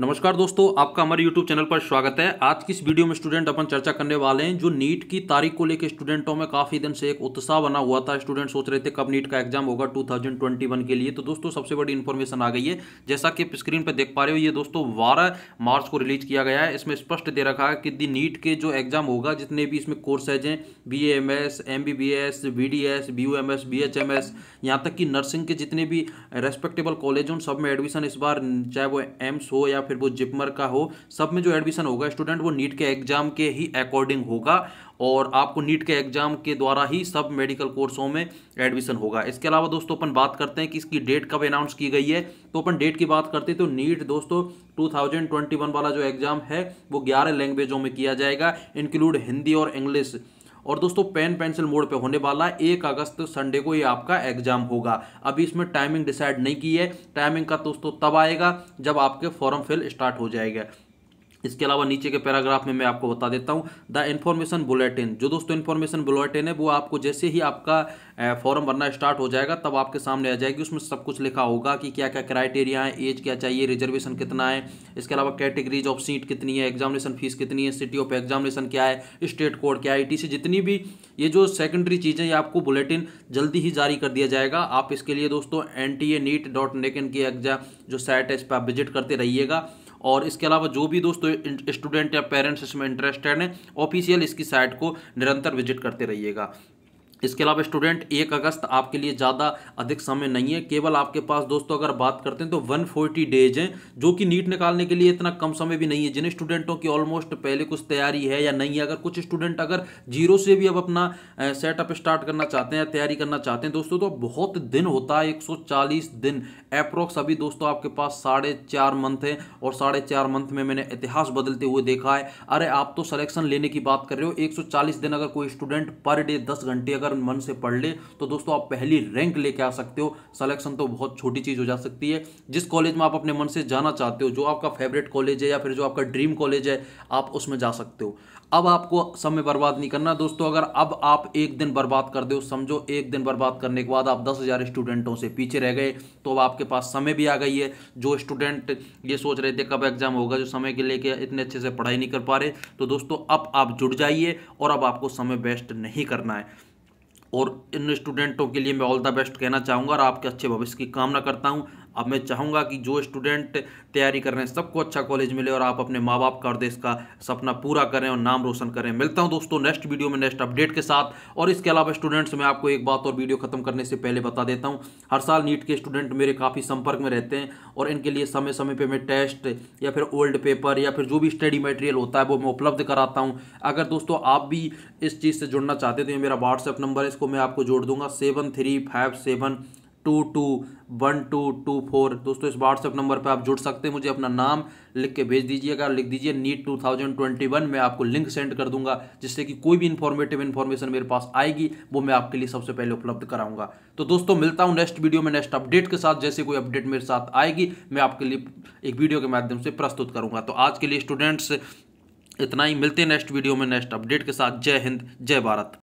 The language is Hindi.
नमस्कार दोस्तों आपका हमारे यूट्यूब चैनल पर स्वागत है आज की इस वीडियो में स्टूडेंट अपन चर्चा करने वाले हैं जो नीट की तारीख को लेकर स्टूडेंटों में काफ़ी दिन से एक उत्साह बना हुआ था स्टूडेंट सोच रहे थे कब नीट का एग्जाम होगा 2021 के लिए तो दोस्तों सबसे बड़ी इन्फॉर्मेशन आ गई है जैसा कि आप स्क्रीन पर देख पा रहे हो ये दोस्तों बारह मार्च को रिलीज किया गया है इसमें स्पष्ट दे रखा है कि दी नीट के जो एग्जाम होगा जितने भी इसमें कोर्सेज हैं B M S M B B S B D S B U M S B H M S यहाँ तक कि नर्सिंग के जितने भी रेस्पेक्टेबल कॉलेज हैं उन सब में एडमिशन इस बार चाहे वो एम्स हो या फिर वो जिपमर का हो सब में जो एडमिशन होगा स्टूडेंट वो नीट के एग्जाम के ही अकॉर्डिंग होगा और आपको नीट के एग्जाम के द्वारा ही सब मेडिकल कोर्सों में एडमिशन होगा इसके अलावा दोस्तों अपन बात करते हैं कि इसकी डेट कब अनाउंस की गई है तो अपन डेट की बात करते हैं तो नीट दोस्तों 2021 वाला जो एग्जाम है वो 11 लैंग्वेजों में किया जाएगा इंक्लूड हिंदी और इंग्लिश और दोस्तों पेन पेंसिल मोड पे होने वाला है एक अगस्त संडे को ये आपका एग्जाम होगा अभी इसमें टाइमिंग डिसाइड नहीं की है टाइमिंग का दोस्तों तब आएगा जब आपके फॉर्म फिल स्टार्ट हो जाएगा इसके अलावा नीचे के पैराग्राफ में मैं आपको बता देता हूँ द इन्फॉर्मेशन बुलेटिन जो दोस्तों इन्फॉर्मेशन बुलेटिन है वो आपको जैसे ही आपका फॉर्म भरना स्टार्ट हो जाएगा तब आपके सामने आ जाएगी उसमें सब कुछ लिखा होगा कि क्या क्या क्राइटेरिया है एज क्या चाहिए रिजर्वेशन कितना है इसके अलावा कैटेगरीज ऑफ सीट कितनी है एग्जामिनेशन फीस कितनी है सिटी ऑफ एग्जामिनेशन क्या है स्टेट कोड क्या है ई जितनी भी ये जो सेकेंडरी चीज़ें ये आपको बुलेटिन जल्दी ही जारी कर दिया जाएगा आप इसके लिए दोस्तों N T A NEET dot की एग्जाम जो साइट है इस पर आप विजिट करते रहिएगा और इसके अलावा जो भी दोस्तों स्टूडेंट या पेरेंट्स इसमें इंटरेस्टेड हैं ऑफिशियल इसकी साइट को निरंतर विजिट करते रहिएगा इसके अलावा स्टूडेंट एक अगस्त आपके लिए ज़्यादा अधिक समय नहीं है केवल आपके पास दोस्तों अगर बात करते हैं तो 140 डेज हैं जो कि नीट निकालने के लिए इतना कम समय भी नहीं है जिन्हें स्टूडेंटों की ऑलमोस्ट पहले कुछ तैयारी है या नहीं है अगर कुछ स्टूडेंट अगर जीरो से भी अब अपना सेटअप स्टार्ट करना चाहते हैं या तैयारी करना चाहते हैं दोस्तों तो बहुत दिन होता है एक दिन अप्रोक्स अभी दोस्तों आपके पास साढ़े चार मंथ है और साढ़े चार मंथ में मैंने इतिहास बदलते हुए देखा है अरे आप तो सलेक्शन लेने की बात कर रहे हो एक दिन अगर कोई स्टूडेंट पर डे दस घंटे अगर अगर मन से पढ़ ले तो दोस्तों आप पहली रैंक लेके आ सकते हो सलेक्शन तो बहुत छोटी चीज़ हो जा सकती है जिस कॉलेज में आप अपने मन से जाना चाहते हो जो आपका फेवरेट कॉलेज है या फिर जो आपका ड्रीम कॉलेज है आप उसमें जा सकते हो अब आपको समय बर्बाद नहीं करना दोस्तों अगर अब आप एक दिन बर्बाद कर दो समझो एक दिन बर्बाद करने के बाद आप दस हज़ार स्टूडेंटों से पीछे रह गए तो अब आपके पास समय भी आ गई है जो स्टूडेंट ये सोच रहे थे कब एग्जाम होगा जो समय के लेके इतने अच्छे से पढ़ाई नहीं कर पा रहे तो दोस्तों अब आप जुड़ जाइए और अब आपको समय वेस्ट नहीं करना है और इन स्टूडेंटों के लिए मैं ऑल द बेस्ट कहना चाहूँगा और आपके अच्छे भविष्य की कामना करता हूँ अब मैं चाहूँगा कि जो स्टूडेंट तैयारी कर रहे हैं सबको अच्छा कॉलेज मिले और आप अपने माँ बाप का और देश का सपना पूरा करें और नाम रोशन करें मिलता हूँ दोस्तों नेक्स्ट वीडियो में नेक्स्ट अपडेट के साथ और इसके अलावा स्टूडेंट्स मैं आपको एक बात और वीडियो खत्म करने से पहले बता देता हूँ हर साल नीट के स्टूडेंट मेरे काफ़ी संपर्क में रहते हैं और इनके लिए समय समय पर मैं टेस्ट या फिर ओल्ड पेपर या फिर जो भी स्टडी मटेरियल होता है वो मैं उपलब्ध कराता हूँ अगर दोस्तों आप भी इस चीज़ से जुड़ना चाहते तो ये मेरा व्हाट्सएप नंबर है इसको मैं आपको जोड़ दूंगा seven three five seven two two one two two four दोस्तों इस व्हाट्सएप नंबर पर आप जुड़ सकते हैं मुझे अपना नाम लिख के भेज दीजिएगा लिख दीजिए NEET two thousand twenty one मैं आपको लिंक सेंड कर दूंगा जिससे कि कोई भी इन्फॉर्मेटिव इन्फॉर्मेशन मेरे पास आएगी वो मैं आपके लिए सबसे पहले उपलब्ध कराऊंगा तो दोस्तों मिलता हूँ नेक्स्ट वीडियो में नेक्स्ट अपडेट के साथ जैसे कोई अपडेट मेरे साथ आएगी मैं आपके लिए एक वीडियो के माध्यम से प्रस्तुत करूँगा तो आज के लिए स्टूडेंट्स इतना ही मिलते हैं नेक्स्ट वीडियो में नेक्स्ट अपडेट के साथ जय हिंद जय भारत